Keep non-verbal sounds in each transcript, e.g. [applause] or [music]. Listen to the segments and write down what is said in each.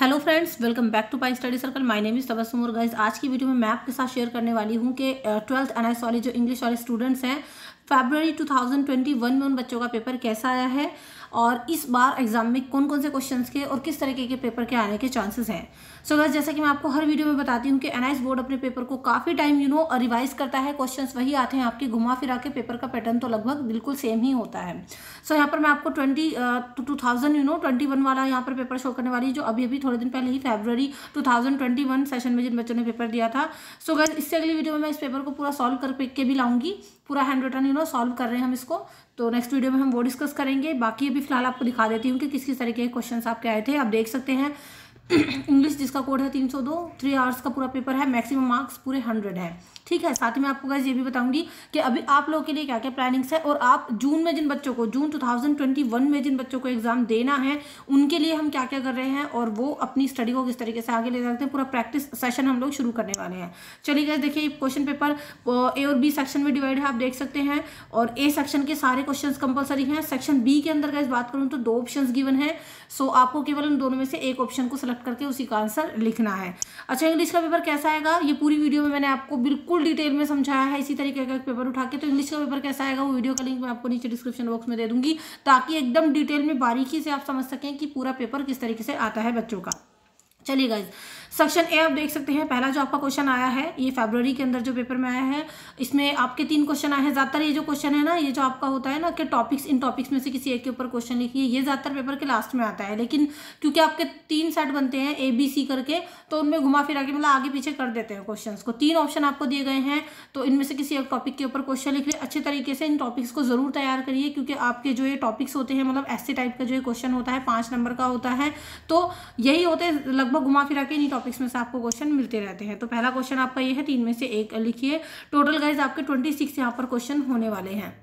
hello friends welcome back to my study circle my name is और guys आज की video में मैं आपके साथ शेयर करने वाली हूँ कि ट्वेल्थ एन वाले जो इंग्लिश वाले स्टूडेंट्स हैं फरवरी 2021 में उन बच्चों का पेपर कैसा आया है और इस बार एग्जाम में कौन कौन से क्वेश्चंस के और किस तरीके के पेपर के आने के चांसेस हैं सो so, जैसा कि मैं आपको हर वीडियो में बताती हूँ कि एन बोर्ड अपने पेपर को काफ़ी टाइम यू नो रिवाइज करता है क्वेश्चन वही आते हैं आपके घुमा फिरा के पेपर का पैटर्न तो लगभग बिल्कुल सेम ही होता है सो so, यहाँ पर मैं आपको twenty two thousand you know twenty one वाला यहाँ पर पेपर शो करने वाली जो अभी अभी थोड़े दिन पहले ही February two thousand twenty one session में जिन बच्चों ने पेपर दिया था सो so, गैस इससे अगली वीडियो में मैं इस पेपर को पूरा सॉल्व करके भी लाऊंगी पूरा handwritten you know solve कर रहे हैं हम इसको तो नेक्स्ट वीडियो में हम वो डिस्कस करेंगे बाकी अभी फिलहाल आपको दिखा देती हूँ कि किस किस तरीके के क्वेश्चन आपके आए थे आप देख सकते हैं इंग्लिश [clears throat] जिसका कोड है तीन सौ दो थ्री आवर्स का पूरा पेपर है मैक्सिमम मार्क्स पूरे हंड्रेड है ठीक है साथ ही मैं आपको गैस ये भी बताऊंगी कि अभी आप लोगों के लिए क्या क्या प्लानिंग्स है और आप जून में जिन बच्चों को जून 2021 में जिन बच्चों को एग्जाम देना है उनके लिए हम क्या क्या कर रहे हैं और वो अपनी स्टडी को किस तरीके से आगे ले सकते हैं पूरा प्रैक्टिस सेशन हम लोग शुरू करने वाले हैं चलिए गैस देखिए क्वेश्चन पेपर ए और बी सेक्शन में डिवाइड है आप देख सकते हैं और ए सेक्शन के सारे क्वेश्चन कंपलसरी हैं सेक्शन बी के अंदर गैस बात करूँ तो दो ऑप्शन गिवन है सो आपको केवल उन दोनों में से एक ऑप्शन को सिलेक्ट कट करके उसी का आंसर लिखना है अच्छा इंग्लिश का पेपर कैसा आएगा ये पूरी वीडियो में मैंने आपको बिल्कुल डिटेल में समझाया है इसी तरीके का पेपर उठा के तो इंग्लिश का पेपर कैसा आएगा वो वीडियो का लिंक मैं आपको नीचे डिस्क्रिप्शन बॉक्स में दे दूंगी ताकि एकदम डिटेल में बारीकी से आप समझ सकें कि पूरा पेपर किस तरीके से आता है बच्चों का चलिए गाइज सेक्शन ए आप देख सकते हैं पहला जो आपका क्वेश्चन आया है ये फेब्रवरी के अंदर जो पेपर में आया है इसमें आपके तीन क्वेश्चन आए हैं ज़्यादातर ये जो क्वेश्चन है ना ये जो आपका होता है ना कि टॉपिक्स इन टॉपिक्स में से किसी एक के ऊपर क्वेश्चन लिखिए ये ज़्यादातर पेपर के लास्ट में आता है लेकिन क्योंकि आपके तीन सेट बनते हैं ए बी सी करके तो उनमें घुमा फिरा के मतलब आगे पीछे कर देते हैं क्वेश्चन को तो तीन ऑप्शन आपको दिए गए हैं तो इनमें से किसी एक टॉपिक के ऊपर क्वेश्चन लिख लिए अच्छे तरीके से इन टॉपिक्स को ज़रूर तैयार करिए क्योंकि आपके जो ये टॉपिक्स होते हैं मतलब ऐसे टाइप का जो ये क्वेश्चन होता है पाँच नंबर का होता है तो यही होते हैं लगभग घुमा फिरा के इन टॉपिक्स में से आपको क्वेश्चन मिलते रहते हैं तो पहला क्वेश्चन आपका ये है तीन में से एक लिखिए टोटल गाइज आपके ट्वेंटी सिक्स यहाँ पर क्वेश्चन होने वाले हैं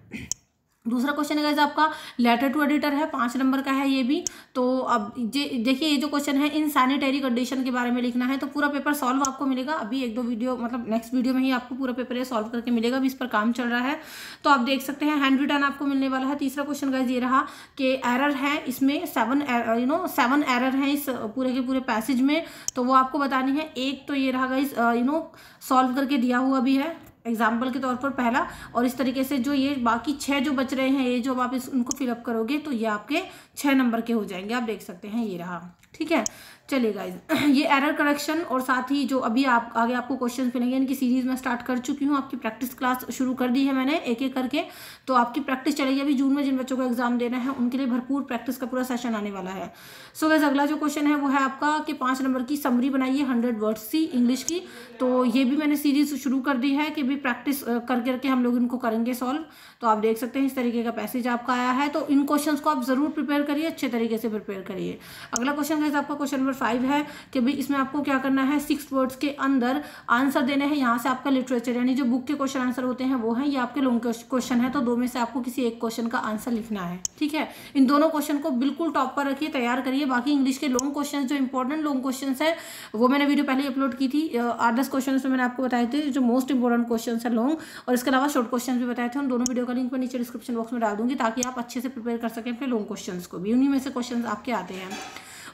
दूसरा क्वेश्चन है आपका लेटर टू एडिटर है पाँच नंबर का है ये भी तो अब ये देखिए ये जो क्वेश्चन है इन सैनिटरी कंडीशन के बारे में लिखना है तो पूरा पेपर सॉल्व आपको मिलेगा अभी एक दो वीडियो मतलब नेक्स्ट वीडियो में ही आपको पूरा पेपर ये सॉल्व करके मिलेगा अभी इस पर काम चल रहा है तो आप देख सकते हैं हैंड रिटर्न आपको मिलने वाला है तीसरा क्वेश्चन गाइज ये रहा कि एरर है इसमें seven you know seven error है इस पूरे के पूरे पैसेज में तो वो आपको बतानी है एक तो ये रहा गाइज यू नो सॉल्व करके दिया हुआ भी है एग्जाम्पल के तौर पर पहला और इस तरीके से जो ये बाकी छः जो बच रहे हैं ये जो आप इस उनको फिलअप करोगे तो ये आपके छः नंबर के हो जाएंगे आप देख सकते हैं ये रहा ठीक है चलिए गाइज [clears throat] ये एरर करेक्शन और साथ ही जो अभी आप आगे आपको क्वेश्चन मिलेंगे इनकी सीरीज मैं स्टार्ट कर चुकी हूँ आपकी प्रैक्टिस क्लास शुरू कर दी है मैंने एक एक करके तो आपकी प्रैक्टिस चलेगी अभी जून में जिन बच्चों को एग्जाम देना है उनके लिए भरपूर प्रैक्टिस का पूरा सेशन आने वाला है सो so, गाइज अगला जो क्वेश्चन है वो है आपका कि पाँच नंबर की समरी बनाइए हंड्रेड वर्ड्स की इंग्लिश की तो ये भी मैंने सीरीज शुरू कर दी है कि भी प्रैक्टिस कर करके हम लोग इनको करेंगे सॉल्व तो आप देख सकते हैं इस तरीके का पैसेज आपका आया है तो इन क्वेश्चन को आप जरूर प्रिपेयर करिए अच्छे तरीके से प्रिपेयर करिए अगला क्वेश्चन गाइज आपका क्वेश्चन नंबर फाइव है कि भाई इसमें आपको क्या करना है सिक्स वर्ड्स के अंदर आंसर देने हैं यहाँ से आपका लिटरेचर यानी जो बुक के क्वेश्चन आंसर होते हैं वो हैं ये आपके लॉन्ग क्वेश्चन है तो दो में से आपको किसी एक क्वेश्चन का आंसर लिखना है ठीक है इन दोनों क्वेश्चन को बिल्कुल टॉप पर रखिए तैयार करिए बाकी इंग्लिश के लॉन्ग क्वेश्चन जो इंपॉर्टेंट लॉन्ग क्वेश्चन है वो मैंने वीडियो पहले अपलोड की थी आठ दस क्वेश्चन में मैंने आपको बताए थे जो मोस्ट इंपॉर्टेंट क्वेश्चन है लॉन्ग और इसके अलावा शॉर्ट क्वेश्चन भी बताए थे उन दोनों वीडियो का लिंक मैं नीचे डिस्क्रिप्शन बॉक्स में डाल दूंगी ताकि आप अच्छे से प्रिपेयर कर सकें अपने लॉन्ग क्वेश्चन को भी उन्हीं में से क्वेश्चन आपके आते हैं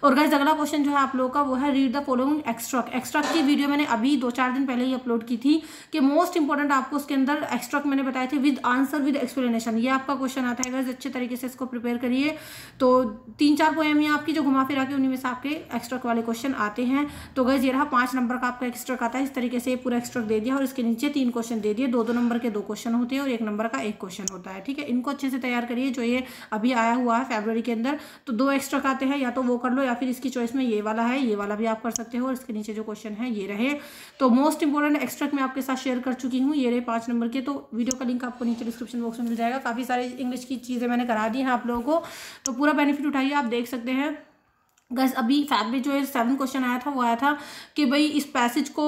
और गैस अगला क्वेश्चन जो है आप लोगों का वो है read the following extract extract की वीडियो मैंने अभी दो चार दिन पहले ही अपलोड की थी कि मोस्ट इंपॉर्टेंट आपको उसके अंदर एक्स्ट्रॉक मैंने बताए थे विद आंसर विद एक्सप्लेनेशन ये आपका क्वेश्चन आता है गैस अच्छे तरीके से इसको प्रिपेयर करिए तो तीन चार पोएम ही आपकी जो घुमा फिरा के उन्हीं में से आपके एक्स्ट्रॉक वाले क्वेश्चन आते हैं तो गैस ये रहा पाँच नंबर का आपका एक्स्ट्रॉक आता है इस तरीके से पूरा एक्स्ट्रॉक दे दिया और इसके नीचे तीन क्वेश्चन दे दिए दो दो नंबर के दो क्वेश्चन होते हैं और एक नंबर का एक क्वेश्चन होता है ठीक है इनको अच्छे से तैयार करिए जो ये अभी आया हुआ है फेबर के अंदर तो दो एक्स्ट्रॉक आते हैं या तो वो कर लो या या फिर इसकी चॉइस में ये वाला है ये वाला भी आप कर सकते हो और इसके नीचे जो क्वेश्चन है ये रहे तो मोस्ट इंपॉर्टेंट एक्स्ट्रक्ट मैं आपके साथ शेयर कर चुकी हूँ ये रहे पाँच नंबर के तो वीडियो का लिंक आपको नीचे डिस्क्रिप्शन बॉक्स में मिल जाएगा काफ़ी सारी इंग्लिश की चीज़ें मैंने करा दी हैं आप लोगों को तो पूरा बेनिफिट उठाइए आप देख सकते हैं गैस अभी फैब्रिक में जो सेवन क्वेश्चन आया था वो आया था कि भाई इस पैसेज को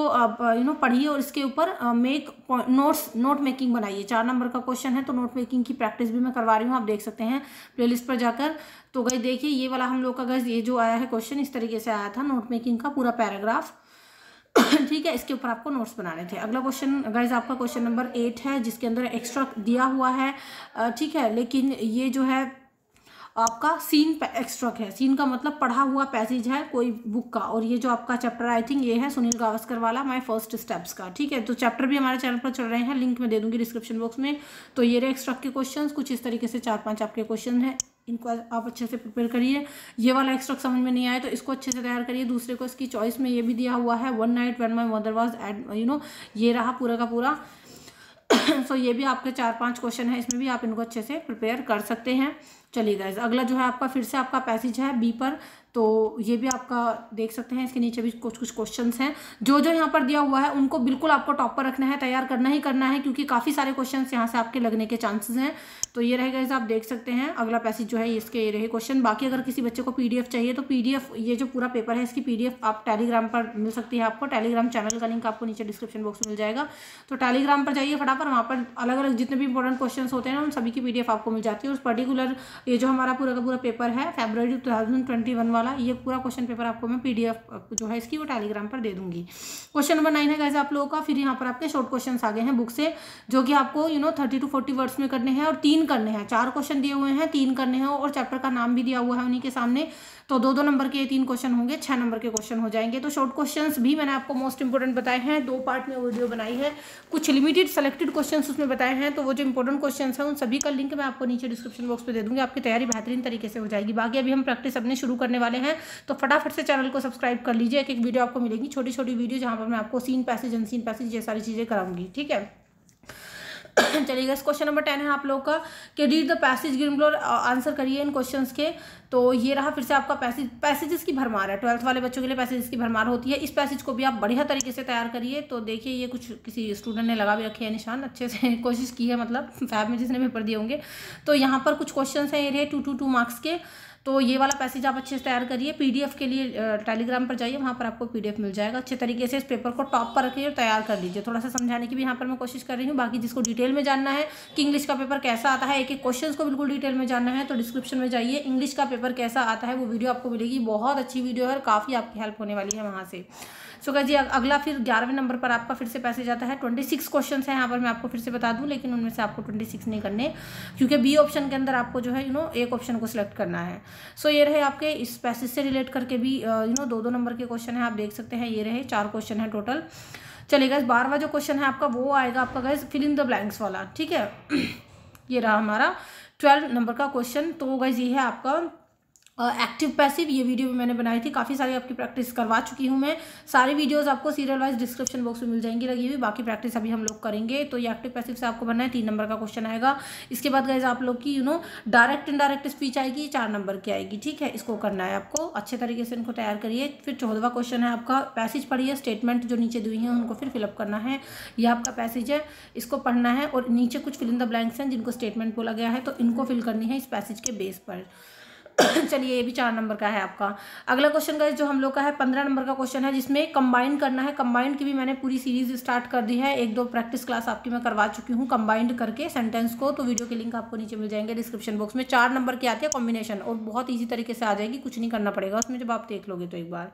यू नो पढ़िए और इसके ऊपर मेक नोट्स नोट मेकिंग बनाइए चार नंबर का क्वेश्चन है तो नोट मेकिंग की प्रैक्टिस भी मैं करवा रही हूँ आप देख सकते हैं प्लेलिस्ट पर जाकर तो गई देखिए ये वाला हम लोग का गैस ये जो आया है क्वेश्चन इस तरीके से आया था नोट मेकिंग का पूरा पैराग्राफ [coughs] ठीक है इसके ऊपर आपको नोट्स बनाने थे अगला क्वेश्चन गाइज आपका क्वेश्चन नंबर एट है जिसके अंदर एक्स्ट्रा दिया हुआ है ठीक है लेकिन ये जो है आपका सीन एक्स्ट्रक है सीन का मतलब पढ़ा हुआ पैसेज है कोई बुक का और ये जो आपका चैप्टर आई थिंक ये है सुनील गावस्कर वाला माई फर्स्ट स्टेप्स का ठीक है तो चैप्टर भी हमारे चैनल पर चल रहे हैं लिंक में दे दूंगी डिस्क्रिप्शन बॉक्स में तो ये रहे एक्स्ट्रक के क्वेश्चन कुछ इस तरीके से चार पाँच आपके क्वेश्चन हैं इनको आप अच्छे से प्रिपेयर करिए ये वाला एक्स्ट्रा समझ में नहीं आया तो इसको अच्छे से तैयार करिए दूसरे को इसकी चॉइस में ये भी दिया हुआ है one night when my mother was एड यू नो ये रहा पूरा का पूरा सो [coughs] so, ये भी आपके चार पांच क्वेश्चन है इसमें भी आप इनको अच्छे से प्रिपेयर कर सकते हैं चलिए गाइज अगला जो है आपका फिर से आपका पैसेज है बी पर तो ये भी आपका देख सकते हैं इसके नीचे भी कुछ कुछ क्वेश्चन हैं जो जो यहाँ पर दिया हुआ है उनको बिल्कुल आपको टॉप पर रखना है तैयार करना ही करना है क्योंकि काफ़ी सारे क्वेश्चन यहाँ से आपके लगने के चांसेस हैं तो ये रहेगा आप देख सकते हैं अगला पैसेज जो है इसके ये रहे क्वेश्चन बाकी अगर किसी बच्चे को पी चाहिए तो पी ये जो पूरा पेपर है इसकी पी आप टेलीग्राम पर मिल सकती है आपको टेलीग्राम चैनल का लिंक आपको नीचे डिस्क्रिप्शन बॉक्स में मिल जाएगा तो टेलीग्राम पर जाइए फटाफट वहाँ पर अलग अलग जितने भी इंपॉर्टेंट क्वेश्चन होते हैं उन सभी की पी आपको मिल जाती है उस पर्टिकुलर ये जो हमारा पूरा का पूरा पेपर है फेबर टू वाला वाला ये पूरा क्वेश्चन पेपर आपको मैं पीडीएफ जो है इसकी वो टेलीग्राम पर दे दूंगी क्वेश्चन नंबर नाइन है गैस आप लोगों का फिर यहाँ पर आपके शॉर्ट क्वेश्चन आ गए हैं बुक से जो कि आपको you know thirty to forty words में करने हैं और तीन करने हैं चार क्वेश्चन दिए हुए हैं तीन करने हैं और चैप्टर का नाम भी दिया हुआ है उन्हीं के सामने तो दो दो नंबर के तीन क्वेश्चन होंगे छः नंबर के क्वेश्चन हो जाएंगे तो शॉर्ट क्वेश्चन भी मैंने आपको मोस्ट इंपॉर्टेंट बताए हैं दो पार्ट में वीडियो बनाई है कुछ लिमिटेड सेलेक्टेड क्वेश्चन उसमें बताए हैं तो वो जो इंपॉर्टेंट क्वेश्चन है उन सभी का लिंक मैं आपको नीचे डिस्क्रिप्शन बॉक्स पर दे दूंगी आपकी तैयारी बेहतरीन तरीके से हो जाएगी बाकी अभी हम प्रैक्टिस अपने शुरू करने वाले वाले हैं तो फटाफट से चैनल को सब्सक्राइब कर लीजिए एक एक वीडियो आपको मिलेगी छोटी छोटी वीडियो जहाँ पर मैं आपको सीन पैसेज अनसीन पैसेज ये सारी चीज़ें कराऊंगी ठीक है चलिएगा इस क्वेश्चन नंबर टेन है आप लोग का कि read the passage given below answer करिए इन क्वेश्चंस के तो ये रहा फिर से आपका पैसेज पैसेजेस की भरमार है ट्वेल्थ वाले बच्चों के लिए पैसेजेस की भरमार होती है इस पैसेज को भी आप बढ़िया तरीके से तैयार करिए तो देखिए ये कुछ किसी स्टूडेंट ने लगा भी रखे हैं निशान अच्छे से [laughs] कोशिश की है मतलब फैब में जिसने पेपर दिए होंगे तो यहाँ पर कुछ क्वेश्चन हैं ये रहे टू टू टू मार्क्स के तो ये वाला पैसेज आप अच्छे से तैयार करिए पीडीएफ के लिए टेलीग्राम पर जाइए वहाँ पर आपको पीडीएफ मिल जाएगा अच्छे तरीके से इस पेपर को टॉप पर रखिए और तैयार कर लीजिए थोड़ा सा समझाने की भी यहाँ पर मैं कोशिश कर रही हूँ बाकी जिसको डिटेल में जानना है कि इंग्लिश का पेपर कैसा आता है एक एक क्वेश्चन को बिल्कुल डिटेल में जानना है तो डिस्क्रिप्शन में जाइए इंग्लिश का पेपर कैसा आता है वो वीडियो आपको मिलेगी बहुत अच्छी वीडियो है और काफ़ी आपकी हेल्प होने वाली है वहाँ से सो क्या जी अगला फिर ग्यारहवें नंबर पर आपका फिर से पैसे जाता है ट्वेंटी सिक्स क्वेश्चन है यहाँ पर मैं आपको फिर से बता दूँ लेकिन उनमें से आपको ट्वेंटी सिक्स नहीं करने क्योंकि बी ऑप्शन के अंदर आपको जो है यू नो एक ऑप्शन को सिलेक्ट करना है सो ये रहे आपके इस पैसेज से रिलेट करके भी यू नो दो दो नंबर के क्वेश्चन है आप देख सकते हैं ये रहे चार क्वेश्चन है टोटल चलेगा बारहवा जो क्वेश्चन है आपका वो आएगा आपका guys fill in the blanks वाला ठीक है [clears throat] ये रहा हमारा ट्वेल्व नंबर का क्वेश्चन तो गैस ये है आपका एक्टिव पैसिव ये वीडियो भी मैंने बनाई थी काफ़ी सारी आपकी प्रैक्टिस करवा चुकी हूँ मैं सारे वीडियोस आपको सीरियल वाइज डिस्क्रिप्शन बॉक्स में मिल जाएंगी लगी हुई बाकी प्रैक्टिस अभी हम लोग करेंगे तो ये एक्टिव पैसिव से आपको बनना है तीन नंबर का क्वेश्चन आएगा इसके बाद गैज आप लोग की you know direct indirect speech आएगी चार नंबर की आएगी ठीक है इसको करना है आपको अच्छे तरीके से इनको तैयार करिए फिर चौदवा क्वेश्चन है आपका पैसेज पढ़िए स्टेटमेंट जो नीचे दी हैं उनको फिर फिलअप करना है यह आपका पैसेज है इसको पढ़ना है और नीचे कुछ फिल इन द ब्लैंक्स हैं जिनको स्टेटमेंट बोला गया है तो इनको फिल करनी है इस पैसेज के बेस पर [coughs] चलिए ये भी चार नंबर का है आपका अगला क्वेश्चन का जो हम लोग का है पंद्रह नंबर का क्वेश्चन है जिसमें कंबाइंड करना है कंबाइंड की भी मैंने पूरी सीरीज स्टार्ट कर दी है एक दो प्रैक्टिस क्लास आपकी मैं करवा चुकी हूँ कंबाइंड करके सेंटेंस को तो वीडियो के लिंक आपको नीचे मिल जाएंगे डिस्क्रिप्शन बॉक्स में चार नंबर की आती है कॉम्बिनेशन और बहुत ईजी तरीके से आ जाएगी कुछ नहीं करना पड़ेगा उसमें जब आप देख लोगे तो एक बार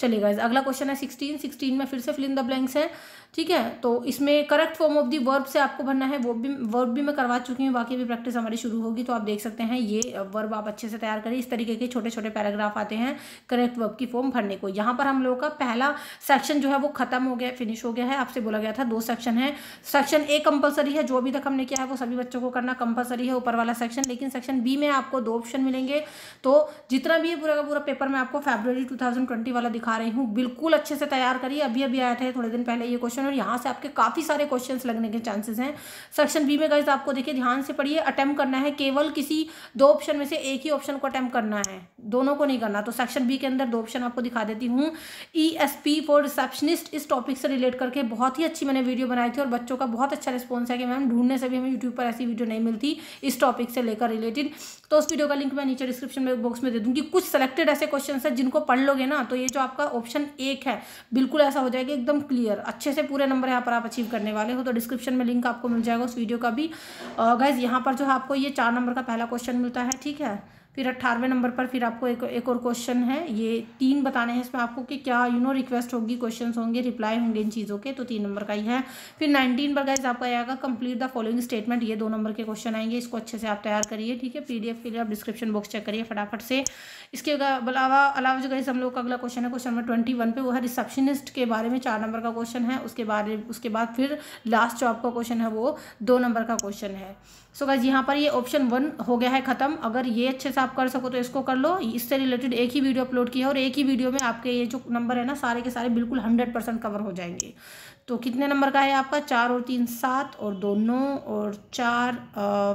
चलेगा अगला क्वेश्चन है सिक्सटीन सिक्सटीन में फिर से फिल इन द ब्लैंक्स है ठीक है तो इसमें correct form of the verb से आपको भरना है वो भी वर्ब भी मैं करवा चुकी हूँ बाकी भी प्रैक्टिस हमारी शुरू होगी तो आप देख सकते हैं ये वर्ब आप अच्छे से तैयार करें इस तरीके के छोटे छोटे पैराग्राफ आते हैं करेक्ट वर्ब की फॉर्म भरने को यहाँ पर हम लोगों का पहला सेक्शन जो है वो खत्म हो गया फिनिश हो गया है आपसे बोला गया था दो सेक्शन है सेक्शन ए कंपलसरी है जो अभी तक हमने किया है वो सभी बच्चों को करना कंपलसरी है ऊपर वाला सेक्शन लेकिन सेक्शन बी में आपको दो ऑप्शन मिलेंगे तो जितना भी पूरा का पूरा पेपर मैं आपको फेब्रवरी टू वाला दिखा दिखा रही हूँ बिल्कुल अच्छे से तैयार करिए अभी अभी आया था थोड़े दिन पहले ये क्वेश्चन और यहाँ से आपके काफ़ी सारे क्वेश्चन लगने के चांसेस हैं सेक्शन बी में गए आपको देखिए ध्यान से पढ़िए अटैम्प करना है केवल किसी दो ऑप्शन में से एक ही ऑप्शन को अटैम्प करना है दोनों को नहीं करना तो सेक्शन बी के अंदर दो ऑप्शन आपको दिखा देती हूँ E S P for receptionist इस टॉपिक से रिलेट करके बहुत ही अच्छी मैंने वीडियो बनाई थी और बच्चों का बहुत अच्छा रिस्पॉन्स है कि मैम ढूंढने से भी हमें यूट्यूब पर ऐसी वीडियो नहीं मिलती इस टॉपिक से लेकर रिलेटेड तो उस वीडियो का लिंक मैं नीचे डिस्क्रिप्शन में बॉक्स में दे दूंगी कुछ सेलेक्टेड ऐसे क्वेश्चन है जिनको पढ़ लोगे ना तो ये जो आपका ऑप्शन एक है बिल्कुल ऐसा हो जाएगा एकदम क्लियर अच्छे से पूरे नंबर यहाँ पर आप अचीव करने वाले हो तो डिस्क्रिप्शन में लिंक आपको मिल जाएगा उस वीडियो का भी गाइज यहाँ पर जो है आपको ये चार नंबर का पहला क्वेश्चन मिलता है ठीक है फिर अट्ठारहवें नंबर पर फिर आपको एक एक और क्वेश्चन है ये तीन बताने हैं इसमें आपको कि क्या यू नो रिक्वेस्ट होगी क्वेश्चन होंगे रिप्लाई होंगे इन चीज़ों के तो तीन नंबर का ही है फिर नाइनटीन पर गाइज आपका आएगा कंप्लीट द फॉलोइंग स्टेटमेंट ये दो नंबर के क्वेश्चन आएंगे इसको अच्छे से आप तैयार करिए ठीक है पी के लिए आप डिस्क्रिप्शन बॉक्स चेक करिए फटाफट से इसके अलावा अलावा जो गई हम लोग का अगला क्वेश्चन है क्वेश्चन नंबर ट्वेंटी वन पे वो है रिसेप्शनिस्ट के बारे में चार नंबर का क्वेश्चन है उसके बारे उसके बाद फिर लास्ट जो आपका क्वेश्चन है वो दो नंबर का क्वेश्चन है सो गाइज यहाँ पर ये ऑप्शन वन हो गया है ख़त्म अगर ये अच्छे से आप कर सको तो इसको कर लो इससे रिलेटेड एक ही वीडियो अपलोड किया और एक ही वीडियो में आपके ये जो नंबर है ना सारे के सारे बिल्कुल हंड्रेड परसेंट कवर हो जाएंगे तो कितने नंबर का है आपका चार और तीन सात और दो नौ और चार आ,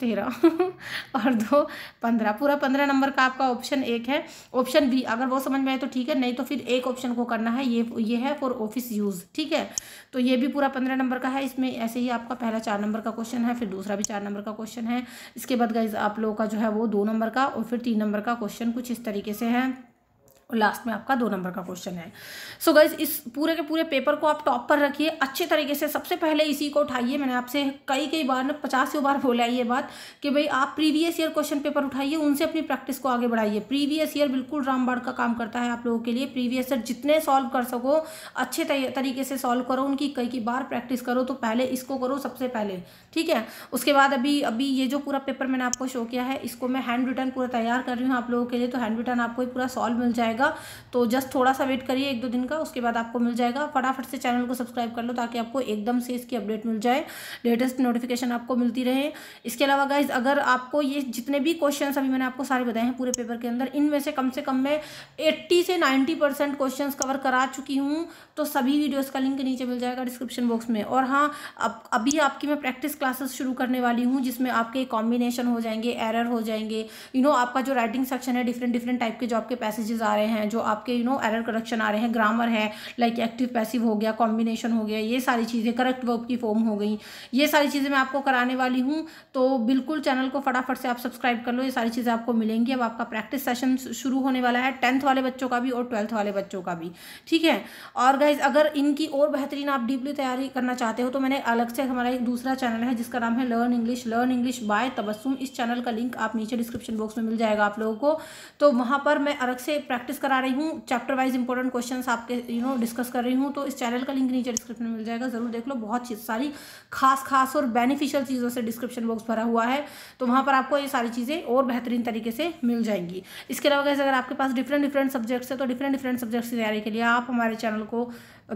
तेरह [laughs] और दो पंद्रह पूरा पंद्रह नंबर का आपका ऑप्शन एक है ऑप्शन बी अगर वो समझ में आए तो ठीक है नहीं तो फिर एक ऑप्शन को करना है ये ये है फॉर ऑफिस यूज़ ठीक है तो ये भी पूरा पंद्रह नंबर का है इसमें ऐसे ही आपका पहला चार नंबर का क्वेश्चन है फिर दूसरा भी चार नंबर का क्वेश्चन है इसके बाद गाइज आप लोगों का जो है वो दो नंबर का और फिर तीन नंबर का क्वेश्चन कुछ इस तरीके से है लास्ट में आपका दो नंबर का क्वेश्चन है सो so गाइज इस पूरे के पूरे पेपर को आप टॉप पर रखिए अच्छे तरीके से सबसे पहले इसी को उठाइए मैंने आपसे कई कई बार ना पचास बार बोला है ये बात कि भाई आप प्रीवियस ईयर क्वेश्चन पेपर उठाइए उनसे अपनी प्रैक्टिस को आगे बढ़ाइए प्रीवियस ईयर बिल्कुल रामबाड़ का काम करता है आप लोगों के लिए प्रीवियस ईयर जितने सॉल्व कर सको अच्छे तरीके से सॉल्व करो उनकी कई कई बार प्रैक्टिस करो तो पहले इसको करो सबसे पहले ठीक है उसके बाद अभी अभी ये जो पूरा पेपर मैंने आपको शो किया है इसको मैं हैंड रिटर्न पूरा तैयार कर रही हूँ आप लोगों के लिए तो हैंड रिटर्न आपको पूरा सॉल्व मिल जाएगा जाएगा तो जस्ट थोड़ा सा वेट करिए एक दो दिन का उसके बाद आपको मिल जाएगा फटाफट से चैनल को सब्सक्राइब कर लो ताकि आपको एकदम से इसकी अपडेट मिल जाए लेटेस्ट नोटिफिकेशन आपको मिलती रहे इसके अलावा गाइज अगर आपको ये जितने भी क्वेश्चन अभी मैंने आपको सारे बताए हैं पूरे पेपर के अंदर इनमें से कम से कम मैं एट्टी से नाइन्टी परसेंट क्वेश्चन कवर करा चुकी हूँ तो सभी वीडियोज़ का लिंक नीचे मिल जाएगा डिस्क्रिप्शन बॉक्स में और हाँ अब अभी आपकी मैं प्रैक्टिस क्लासेस शुरू करने वाली हूँ जिसमें आपके कॉम्बिनेशन हो जाएंगे एरर हो जाएंगे यू you नो know, आपका जो राइटिंग सेक्शन है डिफरेंट डिफरेंट टाइप के जो आपके पैसेजेस आ रहे हैं जो आपके यू नो एरर करेक्शन आ रहे हैं ग्रामर है लाइक एक्टिव पैसिव हो गया कॉम्बिनेशन हो गया ये सारी चीज़ें करेक्ट वर्ब की फॉर्म हो गई ये सारी चीज़ें मैं आपको कराने वाली हूँ तो बिल्कुल चैनल को फटाफट से आप सब्सक्राइब कर लो ये सारी चीज़ें आपको मिलेंगी अब आपका प्रैक्टिस सेशन शुरू होने वाला है टेंथ वाले बच्चों का भी और ट्वेल्थ वाले बच्चों का भी ठीक है और गाइज अगर इनकी और बेहतरीन आप डीपली तैयारी करना चाहते हो तो मैंने अलग से हमारा एक दूसरा चैनल है जिसका नाम है learn English learn English by Tabassum इस चैनल का लिंक आप नीचे डिस्क्रिप्शन बॉक्स में मिल जाएगा आप लोगों को तो वहां पर मैं अलग से प्रैक्टिस प्रैक्टिस करा रही हूँ चैप्टर वाइज इंपॉर्टेंट क्वेश्चन आपके यू नो डिस्कस कर रही हूँ तो इस चैनल का लिंक नीचे डिस्क्रिप्शन में मिल जाएगा ज़रूर देख लो बहुत सारी खास खास और बेनिफिशियल चीज़ों से डिस्क्रिप्शन बॉक्स भरा हुआ है तो वहाँ पर आपको ये सारी चीज़ें और बेहतरीन तरीके से मिल जाएंगी इसके अलावा अगर आपके पास डिफरेंट डिफरेंट सब्जेक्ट्स है तो डिफरेंट डिफरेंट सब्जेक्ट्स की तैयारी के लिए आप हमारे चैनल को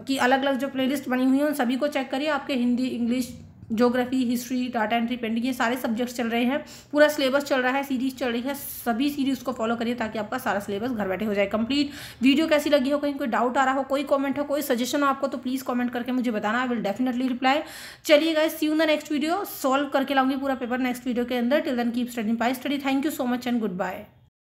की अलग अलग जो प्लेलिस्ट बनी हुई है उन सभी को चेक करिए आपके Hindi English geography history data entry pending ये सारे सब्जेक्ट्स चल रहे हैं पूरा सिलेबस चल रहा है सीरीज चल रही है सभी सीरीज़ को फॉलो करिए ताकि आपका सारा सिलेबस घर बैठे हो जाए कंप्लीट वीडियो कैसी लगी हो कहीं कोई डाउट आ रहा हो कोई कॉमेंट हो कोई सजेशन हो आपको तो प्लीज़ कॉमेंट करके मुझे बताना आई विल डेफिनेटली रिप्लाई चलिए guys see you the next video solve करके लाऊंगी पूरा पेपर नेक्स्ट वीडियो के अंदर till then keep study bye study thank you so much and good bye